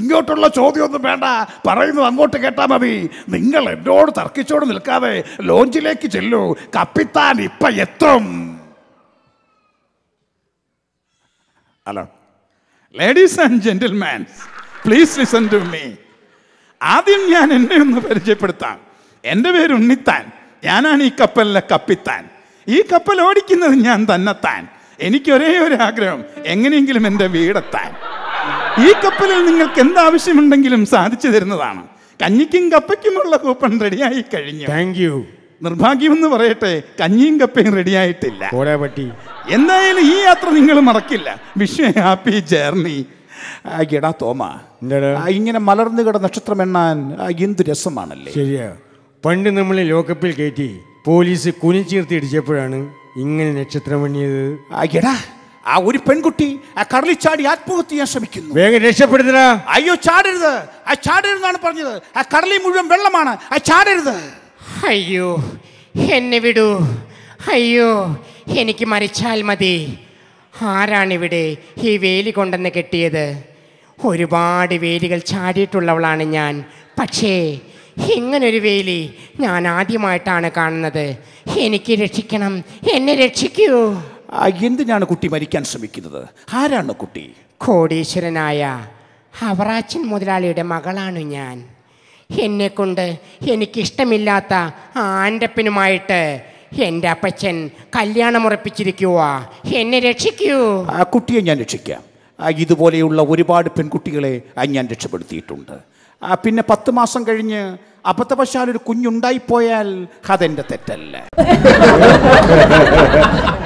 ഇങ്ങോട്ടുള്ള ചോദ്യമൊന്നും വേണ്ട പറയുന്നത് അങ്ങോട്ട് കേട്ടാൽ മതി നിങ്ങൾ എന്നോട് തർക്കിച്ചോട് നിൽക്കാതെ ലോഞ്ചിലേക്ക് ചെല്ലൂ കപ്പിത്താൻ ഇപ്പം എത്തും hello ladies and gentleman please listen to me ആദ്യം ഞാൻ എന്നെ ഒന്ന് പരിചയപ്പെടുത്താം എൻ്റെ പേര് ഉണ്ണിത്താൻ ഞാനാണ് ഈ കപ്പലിലെ കപ്പിത്താൻ ഈ കപ്പൽ ഓടിക്കുന്നത് ഞാൻ തന്നെത്താൻ എനിക്കൊരേ ഒരു ആഗ്രഹം എങ്ങനെയെങ്കിലും എൻ്റെ വീടെത്താൻ ഈ കപ്പലിൽ നിങ്ങൾക്ക് എന്താവശ്യമുണ്ടെങ്കിലും സാധിച്ചു തരുന്നതാണ് കഞ്ഞിക്കും കപ്പയ്ക്കുമുള്ള കൂപ്പൺ റെഡിയായി കഴിഞ്ഞു താങ്ക് യു നിർഭാഗ്യം എന്ന് പറയട്ടെ കഞ്ഞിയും കപ്പയും റെഡിയായിട്ടില്ല പറ്റി എന്തായാലും ഈ യാത്ര നിങ്ങൾ മറക്കില്ല വിഷ് ഹാപ്പി ജേർണി എടാ തോമ ഇങ്ങനെ മലർന്നു കിട നക്ഷത്രം എണ്ണാൻ എന്ത് രസമാണല്ലേ ശരിയാ പണ്ട് നമ്മളെ ലോക്കപ്പിൽ കയറ്റി പോലീസ് കുനിച്ചീർത്തി ഇടിച്ചപ്പോഴാണ് ഇങ്ങനെ നക്ഷത്രം എണ്ണിയത് എടാ ആ ഒരു പെൺകുട്ടി ആ കടലിൽ ചാടി ആത്മഹത്യ ചെയ്യാൻ ശ്രമിക്കുന്നു വേഗം അയ്യോ ചാടരുത് ആ ചാടരുതെന്നാണ് പറഞ്ഞത് ആ കടലിൽ മുഴുവൻ വെള്ളമാണ് ആ ചാടരുത് അയ്യോ എന്നെ വിടൂ അയ്യോ എനിക്ക് മരിച്ചാൽ മതി ആരാണിവിടെ ഈ വേലി കൊണ്ടെന്ന് കെട്ടിയത് ഒരുപാട് വേലികൾ ചാടിയിട്ടുള്ളവളാണ് ഞാൻ പക്ഷേ ഇങ്ങനൊരു വേലി ഞാൻ ആദ്യമായിട്ടാണ് കാണുന്നത് എനിക്ക് രക്ഷിക്കണം എന്നെ രക്ഷിക്കൂ എന്തിനാണ് കുട്ടി മരിക്കാൻ ശ്രമിക്കുന്നത് ആരാണ് കുട്ടി കോടീശ്വരനായ ഹവറാച്ചൻ മുതലാളിയുടെ മകളാണ് ഞാൻ കൊണ്ട് എനിക്കിഷ്ടമില്ലാത്ത ആൻ്റപ്പനുമായിട്ട് എൻ്റെ അപ്പച്ചൻ കല്യാണം ഉറപ്പിച്ചിരിക്കുക എന്നെ രക്ഷിക്കൂ ആ കുട്ടിയെ ഞാൻ രക്ഷിക്കാം ഇതുപോലെയുള്ള ഒരുപാട് പെൺകുട്ടികളെ ഞാൻ രക്ഷപ്പെടുത്തിയിട്ടുണ്ട് പിന്നെ പത്ത് മാസം കഴിഞ്ഞ് അബദ്ധവശാൽ ഒരു കുഞ്ഞുണ്ടായിപ്പോയാൽ അതെൻ്റെ തെറ്റല്ല